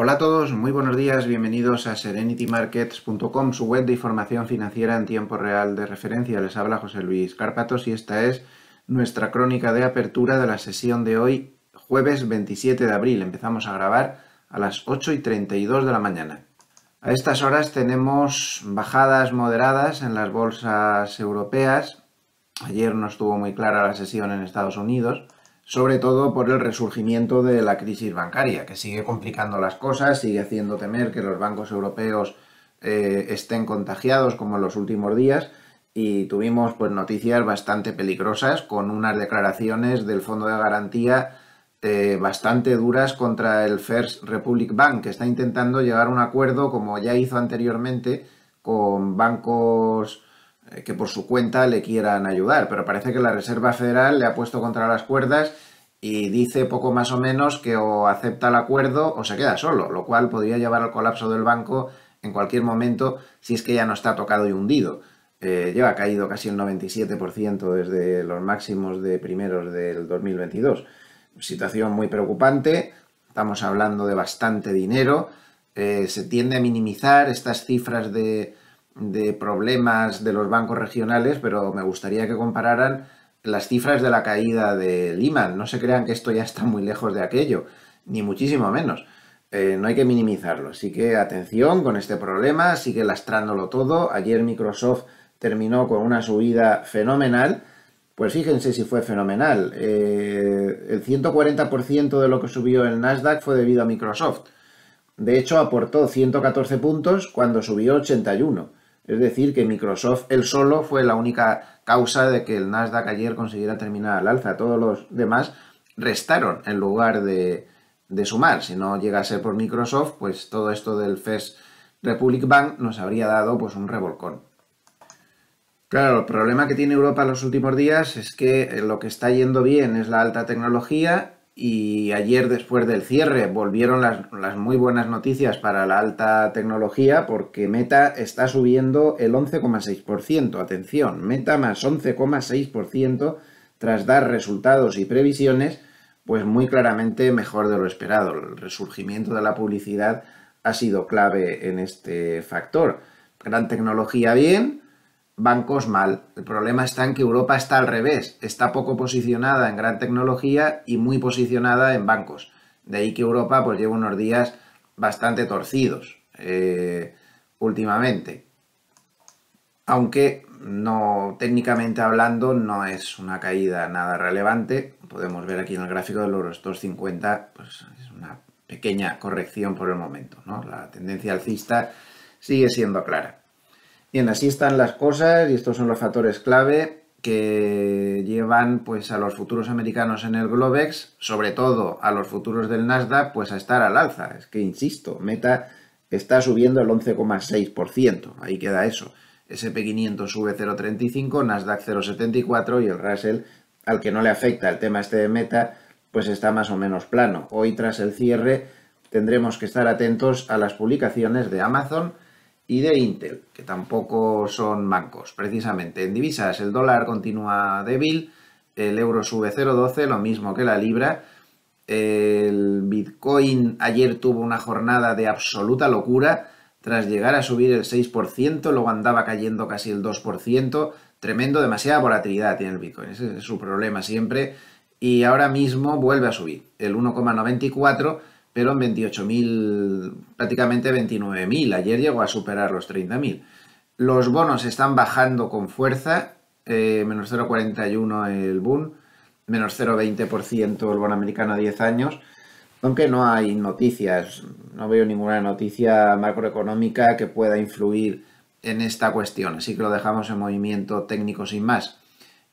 Hola a todos, muy buenos días, bienvenidos a serenitymarkets.com, su web de información financiera en tiempo real de referencia. Les habla José Luis Cárpatos y esta es nuestra crónica de apertura de la sesión de hoy, jueves 27 de abril. Empezamos a grabar a las 8 y 32 de la mañana. A estas horas tenemos bajadas moderadas en las bolsas europeas. Ayer no estuvo muy clara la sesión en Estados Unidos sobre todo por el resurgimiento de la crisis bancaria, que sigue complicando las cosas, sigue haciendo temer que los bancos europeos eh, estén contagiados como en los últimos días y tuvimos pues noticias bastante peligrosas con unas declaraciones del Fondo de Garantía eh, bastante duras contra el First Republic Bank, que está intentando llegar a un acuerdo como ya hizo anteriormente con bancos eh, que por su cuenta le quieran ayudar, pero parece que la Reserva Federal le ha puesto contra las cuerdas y dice poco más o menos que o acepta el acuerdo o se queda solo, lo cual podría llevar al colapso del banco en cualquier momento si es que ya no está tocado y hundido. Eh, lleva caído casi el 97% desde los máximos de primeros del 2022. Situación muy preocupante, estamos hablando de bastante dinero, eh, se tiende a minimizar estas cifras de de problemas de los bancos regionales, pero me gustaría que compararan las cifras de la caída de Lehman. No se crean que esto ya está muy lejos de aquello, ni muchísimo menos. Eh, no hay que minimizarlo. Así que atención con este problema, sigue lastrándolo todo. Ayer Microsoft terminó con una subida fenomenal. Pues fíjense si fue fenomenal. Eh, el 140% de lo que subió el Nasdaq fue debido a Microsoft. De hecho, aportó 114 puntos cuando subió 81. Es decir, que Microsoft él solo fue la única causa de que el Nasdaq ayer consiguiera terminar al alza. Todos los demás restaron en lugar de, sumar. Si no llegase por Microsoft, pues todo esto del Fest Republic Bank nos habría dado pues un revolcón. Claro, el problema que tiene Europa en los últimos días es que lo que está yendo bien es la alta tecnología y ayer después del cierre volvieron las, muy buenas noticias para la alta tecnología porque Meta está subiendo el 11,6%. Atención, Meta más 11,6% tras dar resultados y previsiones pues muy claramente mejor de lo esperado. El resurgimiento de la publicidad ha sido clave en este factor. Gran tecnología bien, bancos mal. El problema está en que Europa está al revés, está poco posicionada en gran tecnología y muy posicionada en bancos. De ahí que Europa pues lleva unos días bastante torcidos eh, últimamente. Aunque no técnicamente hablando no es una caída nada relevante. Podemos ver aquí en el gráfico del los 2,50, pues es una pequeña corrección por el momento. La tendencia alcista sigue siendo clara. Bien, así están las cosas y estos son los factores clave que llevan pues a los futuros americanos en el Globex, sobre todo a los futuros del Nasdaq, pues a estar al alza. Es que insisto, Meta está subiendo el 11,6%, ahí queda eso. SP500 sube 0,35, Nasdaq 0,74 y el Russell, al que no le afecta el tema este de Meta, pues está más o menos plano. Hoy tras el cierre tendremos que estar atentos a las publicaciones de Amazon, y de Intel, que tampoco son mancos, precisamente. En divisas el dólar continúa débil, el euro sube 0,12, lo mismo que la libra. El Bitcoin ayer tuvo una jornada de absoluta locura, tras llegar a subir el 6%, luego andaba cayendo casi el 2%, tremendo, demasiada volatilidad tiene el Bitcoin, ese es su problema siempre, y ahora mismo vuelve a subir el 1,94 pero en 28.000, prácticamente 29.000. Ayer llegó a superar los 30.000. Los bonos están bajando con fuerza, eh, menos 0,41 el boom, menos 0,20% el bono americano a 10 años, aunque no hay noticias, no veo ninguna noticia macroeconómica que pueda influir en esta cuestión, así que lo dejamos en movimiento técnico sin más.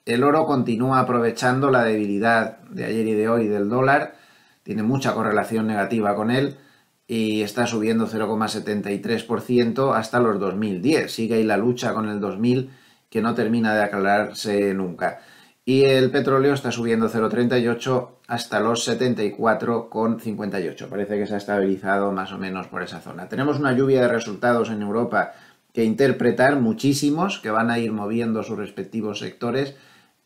El oro continúa aprovechando la debilidad de ayer y de hoy del dólar, tiene mucha correlación negativa con él y está subiendo 0,73% hasta los 2010. Sigue ahí la lucha con el 2000 que no termina de aclararse nunca. Y el petróleo está subiendo 0,38 hasta los 74,58. Parece que se ha estabilizado más o menos por esa zona. Tenemos una lluvia de resultados en Europa que interpretar, muchísimos, que van a ir moviendo sus respectivos sectores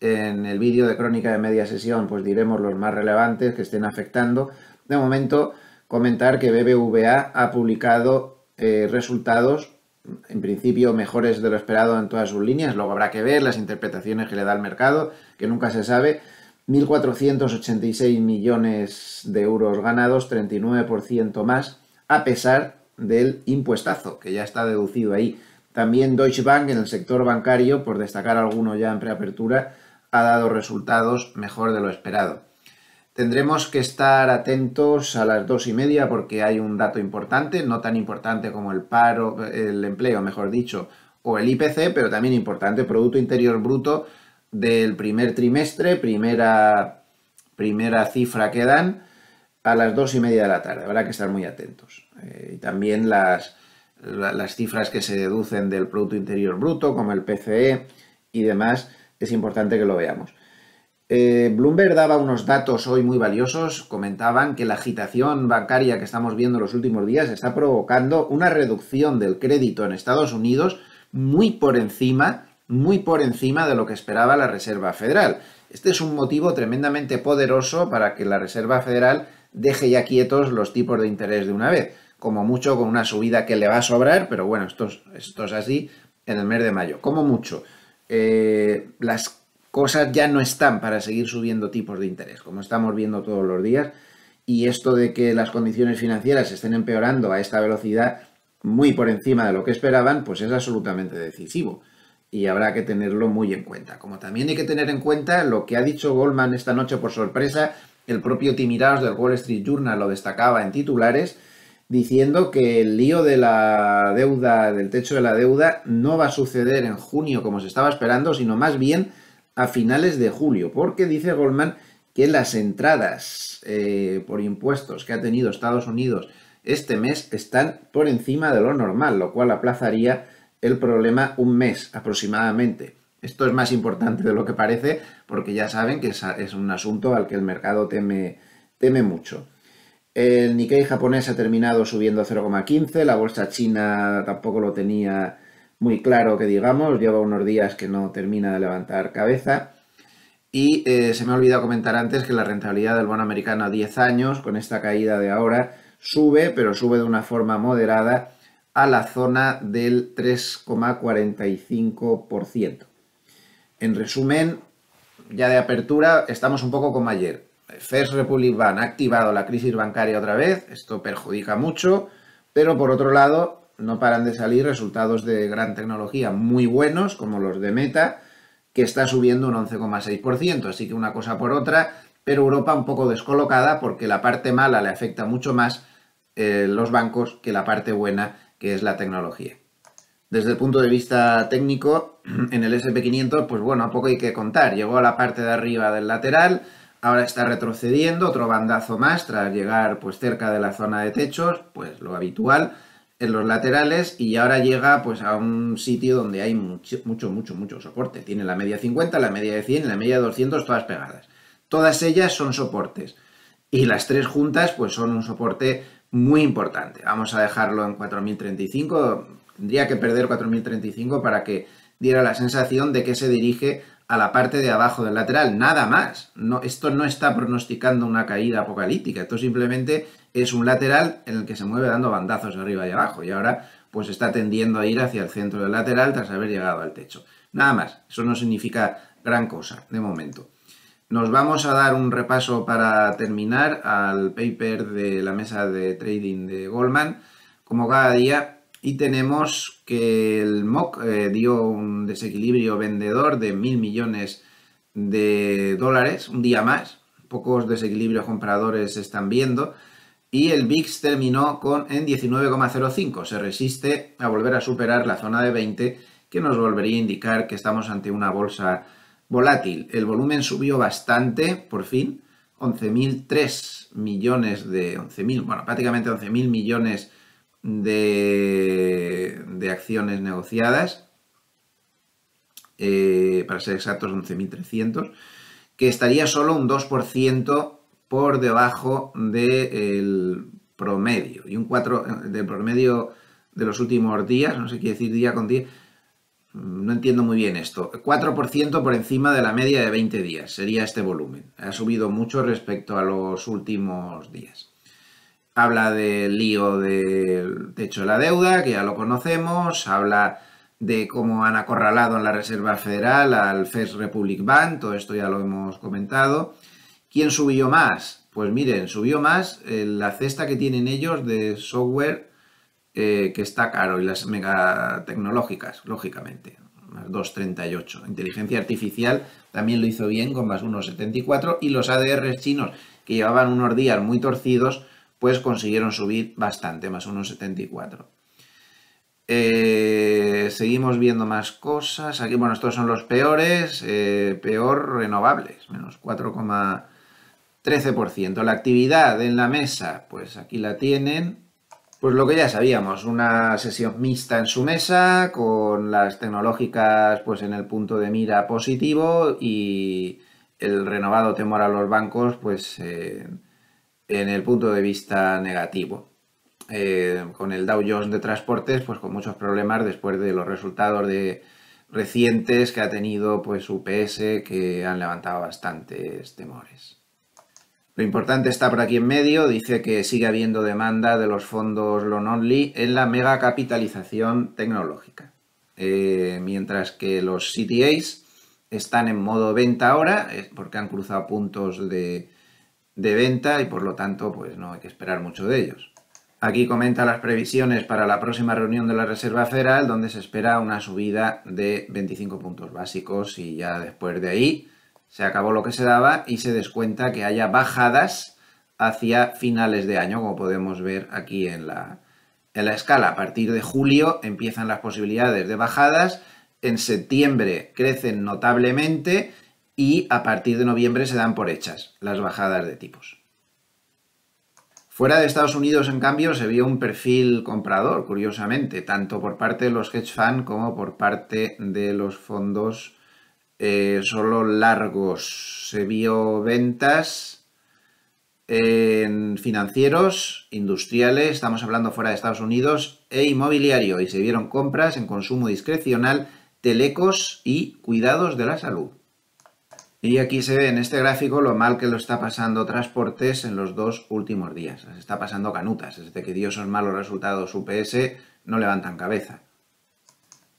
en el vídeo de crónica de media sesión, pues diremos los más relevantes que estén afectando. De momento, comentar que BBVA ha publicado eh, resultados, en principio, mejores de lo esperado en todas sus líneas. Luego habrá que ver las interpretaciones que le da el mercado, que nunca se sabe. 1.486 millones de euros ganados, 39% más, a pesar del impuestazo, que ya está deducido ahí. También Deutsche Bank en el sector bancario, por destacar alguno ya en preapertura, ha dado resultados mejor de lo esperado. Tendremos que estar atentos a las dos y media porque hay un dato importante, no tan importante como el paro, el empleo, mejor dicho, o el IPC, pero también importante, Producto Interior Bruto del primer trimestre, primera, primera cifra que dan a las dos y media de la tarde. Habrá que estar muy atentos. Eh, y también las, las cifras que se deducen del Producto Interior Bruto, como el PCE y demás, es importante que lo veamos. Eh, Bloomberg daba unos datos hoy muy valiosos, comentaban que la agitación bancaria que estamos viendo en los últimos días está provocando una reducción del crédito en Estados Unidos muy por encima, muy por encima de lo que esperaba la Reserva Federal. Este es un motivo tremendamente poderoso para que la Reserva Federal deje ya quietos los tipos de interés de una vez, como mucho con una subida que le va a sobrar, pero bueno, esto es así en el mes de mayo, como mucho. Eh, las cosas ya no están para seguir subiendo tipos de interés, como estamos viendo todos los días, y esto de que las condiciones financieras estén empeorando a esta velocidad muy por encima de lo que esperaban, pues es absolutamente decisivo y habrá que tenerlo muy en cuenta. Como también hay que tener en cuenta lo que ha dicho Goldman esta noche por sorpresa, el propio Tim del Wall Street Journal lo destacaba en titulares, diciendo que el lío de la deuda, del techo de la deuda, no va a suceder en junio como se estaba esperando, sino más bien a finales de julio, porque dice Goldman que las entradas eh, por impuestos que ha tenido Estados Unidos este mes están por encima de lo normal, lo cual aplazaría el problema un mes aproximadamente. Esto es más importante de lo que parece porque ya saben que es un asunto al que el mercado teme, teme mucho. El Nikkei japonés ha terminado subiendo 0,15, la bolsa china tampoco lo tenía muy claro que digamos, lleva unos días que no termina de levantar cabeza. Y eh, se me ha olvidado comentar antes que la rentabilidad del bono americano a 10 años, con esta caída de ahora, sube, pero sube de una forma moderada a la zona del 3,45%. En resumen, ya de apertura, estamos un poco como ayer First Republic Bank ha activado la crisis bancaria otra vez, esto perjudica mucho, pero por otro lado no paran de salir resultados de gran tecnología muy buenos, como los de Meta, que está subiendo un 11,6%, así que una cosa por otra, pero Europa un poco descolocada porque la parte mala le afecta mucho más eh, los bancos que la parte buena que es la tecnología. Desde el punto de vista técnico, en el SP500, pues bueno, a poco hay que contar. Llegó a la parte de arriba del lateral, Ahora está retrocediendo, otro bandazo más tras llegar pues cerca de la zona de techos, pues lo habitual en los laterales y ahora llega pues a un sitio donde hay mucho, mucho, mucho, mucho soporte. Tiene la media 50, la media de 100 la media de 200 todas pegadas. Todas ellas son soportes y las tres juntas pues son un soporte muy importante. Vamos a dejarlo en 4035, tendría que perder 4035 para que diera la sensación de que se dirige a la parte de abajo del lateral, nada más. No, esto no está pronosticando una caída apocalíptica, esto simplemente es un lateral en el que se mueve dando bandazos arriba y abajo y ahora pues está tendiendo a ir hacia el centro del lateral tras haber llegado al techo. Nada más, eso no significa gran cosa de momento. Nos vamos a dar un repaso para terminar al paper de la mesa de trading de Goldman. Como cada día, y tenemos que el MOC eh, dio un desequilibrio vendedor de mil millones de dólares, un día más. Pocos desequilibrios compradores se están viendo. Y el Bix terminó con, en 19,05. Se resiste a volver a superar la zona de 20, que nos volvería a indicar que estamos ante una bolsa volátil. El volumen subió bastante, por fin. 11.003 millones de... 11.000, bueno, prácticamente 11.000 millones de, acciones negociadas, eh, para ser exactos 11.300, que estaría solo un 2% por debajo del promedio, y un 4 del promedio de los últimos días, no sé qué decir día con día, mm, no entiendo muy bien esto, 4% por encima de la media de 20 días sería este volumen. Ha subido mucho respecto a los últimos días. Habla del lío del techo de la deuda, que ya lo conocemos, habla de cómo han acorralado en la Reserva Federal al First Republic Bank, todo esto ya lo hemos comentado. ¿Quién subió más? Pues miren, subió más eh, la cesta que tienen ellos de software eh, que está caro y las mega tecnológicas, lógicamente, más 2,38. Inteligencia artificial también lo hizo bien con más 1,74 y los ADR chinos que llevaban unos días muy torcidos pues consiguieron subir bastante, más 1,74. Eh, seguimos viendo más cosas. Aquí, bueno, estos son los peores. Eh, peor renovables, menos 4,13%. La actividad en la mesa, pues aquí la tienen. Pues lo que ya sabíamos, una sesión mixta en su mesa, con las tecnológicas pues en el punto de mira positivo y el renovado temor a los bancos pues eh, en el punto de vista negativo. Eh, con el Dow Jones de transportes, pues con muchos problemas después de los resultados de, recientes que ha tenido pues UPS que han levantado bastantes temores. Lo importante está por aquí en medio, dice que sigue habiendo demanda de los fondos loan only en la mega capitalización tecnológica, eh, mientras que los CTAs están en modo venta ahora porque han cruzado puntos de, de venta y por lo tanto pues no hay que esperar mucho de ellos. Aquí comenta las previsiones para la próxima reunión de la Reserva Federal donde se espera una subida de 25 puntos básicos y ya después de ahí se acabó lo que se daba y se descuenta que haya bajadas hacia finales de año como podemos ver aquí en la, en la escala. A partir de julio empiezan las posibilidades de bajadas, en septiembre crecen notablemente y a partir de noviembre se dan por hechas las bajadas de tipos. Fuera de Estados Unidos, en cambio, se vio un perfil comprador, curiosamente, tanto por parte de los hedge funds como por parte de los fondos eh, solo largos. Se vio ventas en financieros, industriales, estamos hablando fuera de Estados Unidos, e inmobiliario, y se vieron compras en consumo discrecional, telecos y cuidados de la salud. Y aquí se ve en este gráfico lo mal que lo está pasando Transportes en los dos últimos días. Se está pasando canutas. Desde que dio esos malos resultados UPS, no levantan cabeza.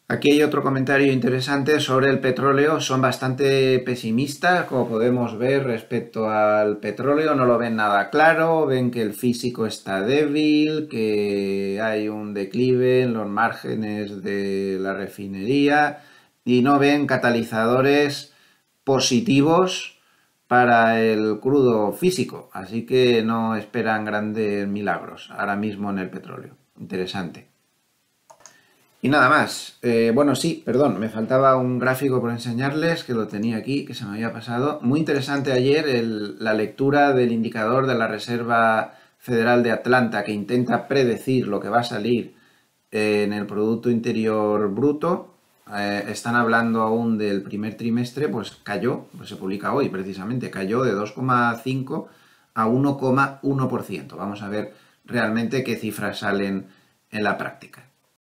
Aquí hay otro comentario interesante sobre el petróleo. Son bastante pesimistas, como podemos ver, respecto al petróleo. No lo ven nada claro, ven que el físico está débil, que hay un declive en los márgenes de la refinería y no ven catalizadores positivos para el crudo físico, así que no esperan grandes milagros ahora mismo en el petróleo. Interesante. Y nada más. Eh, bueno, sí, perdón, me faltaba un gráfico por enseñarles que lo tenía aquí, que se me había pasado. Muy interesante ayer la lectura del indicador de la Reserva Federal de Atlanta que intenta predecir lo que va a salir en el Producto Interior Bruto eh, están hablando aún del primer trimestre, pues cayó, pues se publica hoy precisamente, cayó de 2,5 a 1,1%. Vamos a ver realmente qué cifras salen en la práctica.